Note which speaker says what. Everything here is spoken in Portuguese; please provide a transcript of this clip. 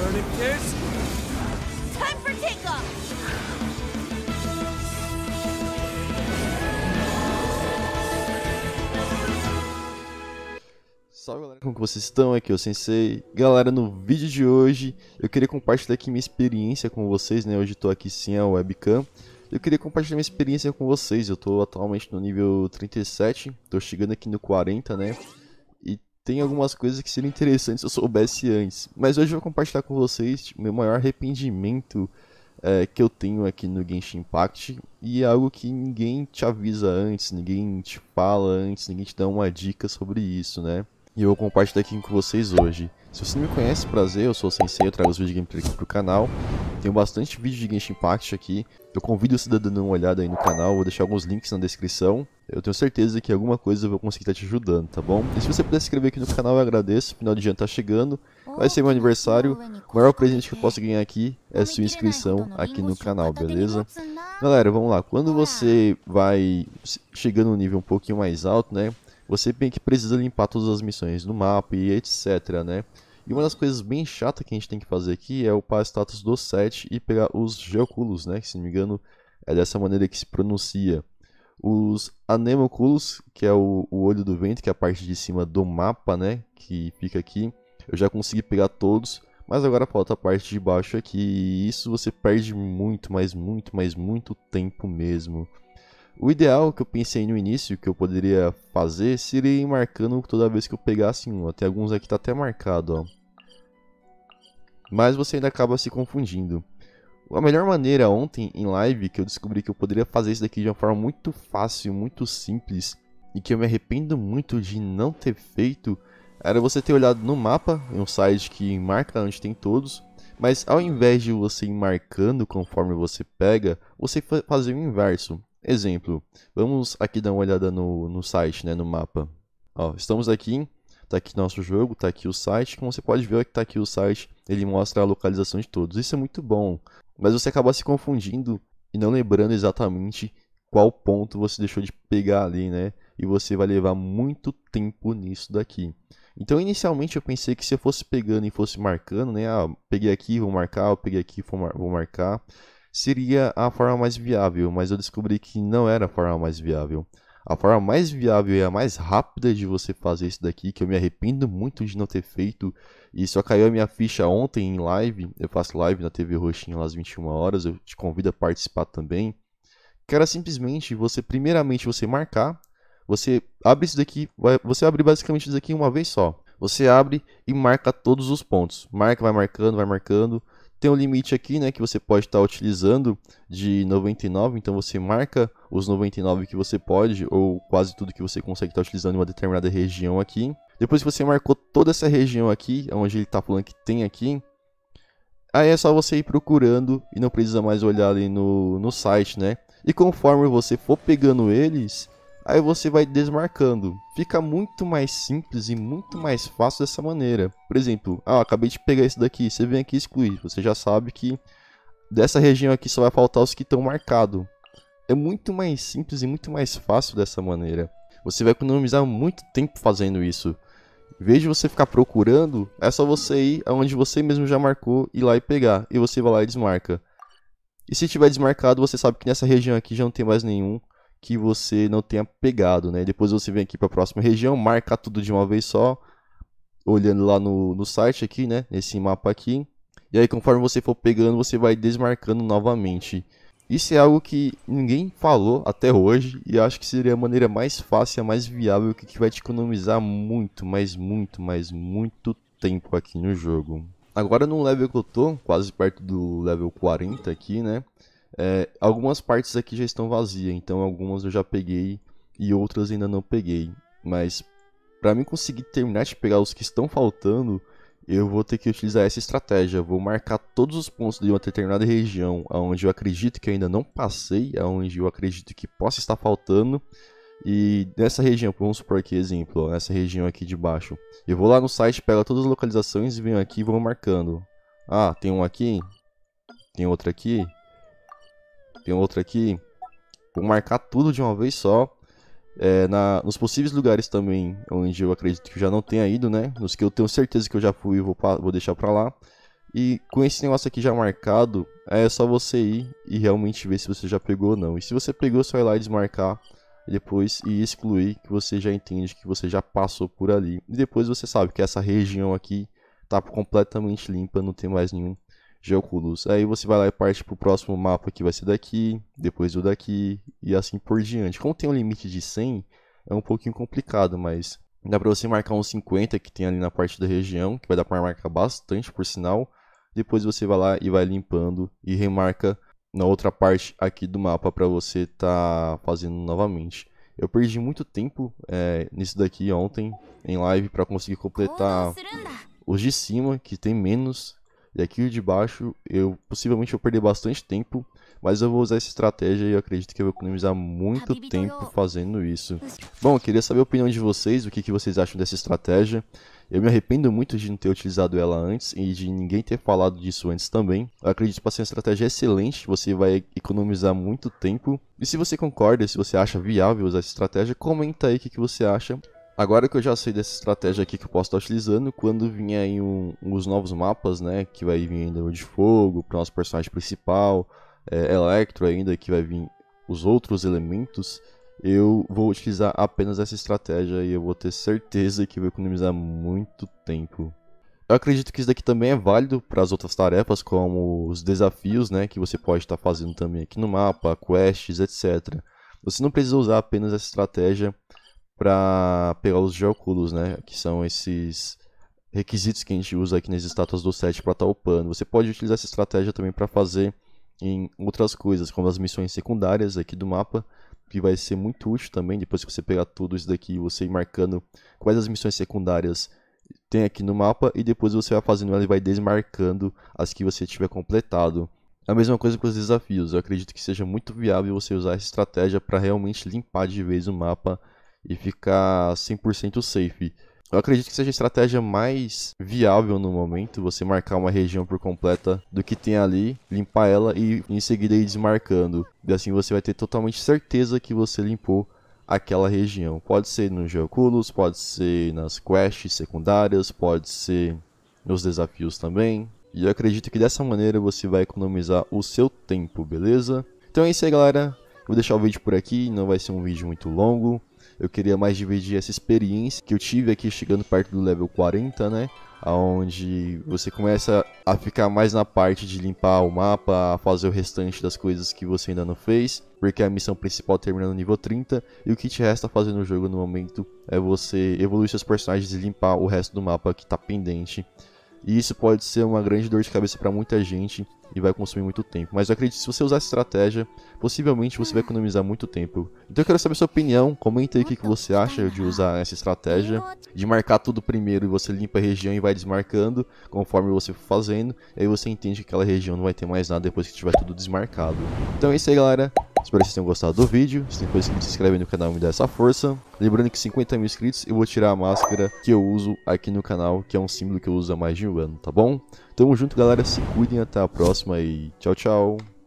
Speaker 1: Tourniquets. Time for takeoff! Salve galera, como que vocês estão? Aqui é o Sensei. Galera, no vídeo de hoje eu queria compartilhar aqui minha experiência com vocês, né? Hoje estou aqui sem a webcam. Eu queria compartilhar minha experiência com vocês. Eu estou atualmente no nível 37, estou chegando aqui no 40, né? tem algumas coisas que seriam interessantes se eu soubesse antes. Mas hoje eu vou compartilhar com vocês tipo, meu maior arrependimento é, que eu tenho aqui no Genshin Impact. E é algo que ninguém te avisa antes, ninguém te fala antes, ninguém te dá uma dica sobre isso, né? E eu vou compartilhar aqui com vocês hoje. Se você não me conhece, prazer, eu sou o Sensei, eu trago os vídeos de gameplay aqui pro canal. Tenho bastante vídeo de Genshin Impact aqui. Eu convido você a dar uma olhada aí no canal, vou deixar alguns links na descrição. Eu tenho certeza que alguma coisa eu vou conseguir estar te ajudando, tá bom? E se você puder se inscrever aqui no canal, eu agradeço. O final de ano tá chegando, vai ser meu aniversário. O maior presente que eu posso ganhar aqui é sua inscrição aqui no canal, beleza? Galera, vamos lá. Quando você vai chegando no nível um pouquinho mais alto, né? Você bem que precisa limpar todas as missões no mapa e etc, né? E uma das coisas bem chata que a gente tem que fazer aqui é upar status do set e pegar os geoculos, né? Que se não me engano é dessa maneira que se pronuncia. Os anemoculos, que é o, o olho do vento, que é a parte de cima do mapa, né? Que fica aqui. Eu já consegui pegar todos, mas agora falta a parte de baixo aqui. E isso você perde muito, mas muito, mas muito tempo mesmo. O ideal que eu pensei no início que eu poderia fazer seria ir marcando toda vez que eu pegasse um. até Tem alguns aqui que tá até marcado, ó mas você ainda acaba se confundindo. A melhor maneira ontem em live que eu descobri que eu poderia fazer isso daqui de uma forma muito fácil, muito simples e que eu me arrependo muito de não ter feito era você ter olhado no mapa, em um site que marca onde tem todos, mas ao invés de você ir marcando conforme você pega, você fazer o inverso. Exemplo, vamos aqui dar uma olhada no, no site, né, no mapa. Ó, estamos aqui tá aqui nosso jogo, tá aqui o site. Como você pode ver, que tá aqui o site, ele mostra a localização de todos. Isso é muito bom, mas você acaba se confundindo e não lembrando exatamente qual ponto você deixou de pegar ali, né? E você vai levar muito tempo nisso daqui. Então, inicialmente eu pensei que se eu fosse pegando e fosse marcando, né? Ah, peguei aqui, vou marcar, eu peguei aqui, vou marcar. Seria a forma mais viável, mas eu descobri que não era a forma mais viável. A forma mais viável e a mais rápida de você fazer isso daqui, que eu me arrependo muito de não ter feito, e só caiu a minha ficha ontem em live, eu faço live na TV Roxinha lá às 21 horas, eu te convido a participar também. Que era simplesmente você, primeiramente, você marcar, você abre isso daqui, vai, você abre basicamente isso daqui uma vez só. Você abre e marca todos os pontos. Marca, vai marcando, vai marcando. Tem um limite aqui, né, que você pode estar tá utilizando de 99, então você marca os 99 que você pode ou quase tudo que você consegue estar tá utilizando em uma determinada região aqui. Depois que você marcou toda essa região aqui, onde ele está falando que tem aqui, aí é só você ir procurando e não precisa mais olhar ali no, no site, né? E conforme você for pegando eles, aí você vai desmarcando. Fica muito mais simples e muito mais fácil dessa maneira. Por exemplo, ah, acabei de pegar esse daqui, você vem aqui e exclui. Você já sabe que dessa região aqui só vai faltar os que estão marcados. É muito mais simples e muito mais fácil dessa maneira. Você vai economizar muito tempo fazendo isso. Em vez de você ficar procurando, é só você ir aonde você mesmo já marcou, ir lá e pegar. E você vai lá e desmarca. E se tiver desmarcado, você sabe que nessa região aqui já não tem mais nenhum que você não tenha pegado, né? Depois você vem aqui para a próxima região, marca tudo de uma vez só, olhando lá no, no site aqui, né? Nesse mapa aqui. E aí conforme você for pegando, você vai desmarcando novamente. Isso é algo que ninguém falou até hoje e acho que seria a maneira mais fácil, a mais viável, que, que vai te economizar muito, mas muito, mas muito tempo aqui no jogo. Agora no level que eu tô, quase perto do level 40 aqui, né? É, algumas partes aqui já estão vazias, então algumas eu já peguei e outras ainda não peguei. Mas para mim conseguir terminar de pegar os que estão faltando, eu vou ter que utilizar essa estratégia. Vou marcar todos os pontos de uma determinada região aonde eu acredito que ainda não passei, aonde eu acredito que possa estar faltando. E nessa região, vamos supor aqui, exemplo, nessa região aqui de baixo. Eu vou lá no site, pego todas as localizações e venho aqui e vou marcando. Ah, tem um aqui, tem outro aqui, tem outra aqui. Vou marcar tudo de uma vez só. É, na, nos possíveis lugares também onde eu acredito que eu já não tenha ido, né? Nos que eu tenho certeza que eu já fui, vou, vou deixar pra lá. E com esse negócio aqui já marcado, é só você ir e realmente ver se você já pegou ou não. E se você pegou, só ir lá e desmarcar depois e excluir que você já entende que você já passou por ali. E depois você sabe que essa região aqui tá completamente limpa, não tem mais nenhum Geoculus. Aí você vai lá e parte pro próximo mapa que vai ser daqui, depois do daqui e assim por diante. Como tem um limite de 100, é um pouquinho complicado, mas dá para você marcar uns 50 que tem ali na parte da região, que vai dar para marcar bastante por sinal. Depois você vai lá e vai limpando e remarca na outra parte aqui do mapa para você estar tá fazendo novamente. Eu perdi muito tempo é, nisso daqui ontem em live para conseguir completar tá os de cima, que tem menos e aqui de baixo, eu possivelmente vou perder bastante tempo, mas eu vou usar essa estratégia e acredito que eu vou economizar muito tempo fazendo isso. Bom, eu queria saber a opinião de vocês, o que, que vocês acham dessa estratégia. Eu me arrependo muito de não ter utilizado ela antes e de ninguém ter falado disso antes também. Eu acredito que ser uma estratégia excelente, você vai economizar muito tempo. E se você concorda, se você acha viável usar essa estratégia, comenta aí o que, que você acha Agora que eu já sei dessa estratégia aqui que eu posso estar utilizando, quando vier aí um, os novos mapas, né, que vai vir ainda o de Fogo, para o nosso personagem principal, é, Electro ainda, que vai vir os outros elementos, eu vou utilizar apenas essa estratégia e eu vou ter certeza que vou economizar muito tempo. Eu acredito que isso daqui também é válido para as outras tarefas, como os desafios né, que você pode estar fazendo também aqui no mapa, quests, etc. Você não precisa usar apenas essa estratégia para pegar os geoculos, né? Que são esses requisitos que a gente usa aqui nas estátuas do set para estar upando. Você pode utilizar essa estratégia também para fazer em outras coisas, como as missões secundárias aqui do mapa, que vai ser muito útil também, depois que você pegar tudo isso daqui, você ir marcando quais as missões secundárias tem aqui no mapa, e depois você vai fazendo ela e vai desmarcando as que você tiver completado. A mesma coisa com os desafios, eu acredito que seja muito viável você usar essa estratégia para realmente limpar de vez o mapa e ficar 100% safe. Eu acredito que seja a estratégia mais viável no momento, você marcar uma região por completa do que tem ali, limpar ela e em seguida ir desmarcando. E assim você vai ter totalmente certeza que você limpou aquela região. Pode ser nos Geoculos, pode ser nas quests secundárias, pode ser nos desafios também. E eu acredito que dessa maneira você vai economizar o seu tempo, beleza? Então é isso aí, galera vou deixar o vídeo por aqui, não vai ser um vídeo muito longo. Eu queria mais dividir essa experiência que eu tive aqui chegando perto do level 40, né? Onde você começa a ficar mais na parte de limpar o mapa, a fazer o restante das coisas que você ainda não fez, porque a missão principal termina no nível 30 e o que te resta fazer no jogo no momento é você evoluir seus personagens e limpar o resto do mapa que está pendente e isso pode ser uma grande dor de cabeça para muita gente e vai consumir muito tempo. Mas eu acredito que se você usar essa estratégia, possivelmente você vai economizar muito tempo. Então eu quero saber sua opinião, comenta aí o que, que você acha de usar essa estratégia, de marcar tudo primeiro e você limpa a região e vai desmarcando conforme você for fazendo, e aí você entende que aquela região não vai ter mais nada depois que tiver tudo desmarcado. Então é isso aí galera, Espero que vocês tenham gostado do vídeo. Se tem coisa que não se inscreve no canal, me dá essa força. Lembrando que 50 mil inscritos, eu vou tirar a máscara que eu uso aqui no canal, que é um símbolo que eu uso há mais de um ano, tá bom? Tamo junto, galera. Se cuidem. Até a próxima e tchau, tchau.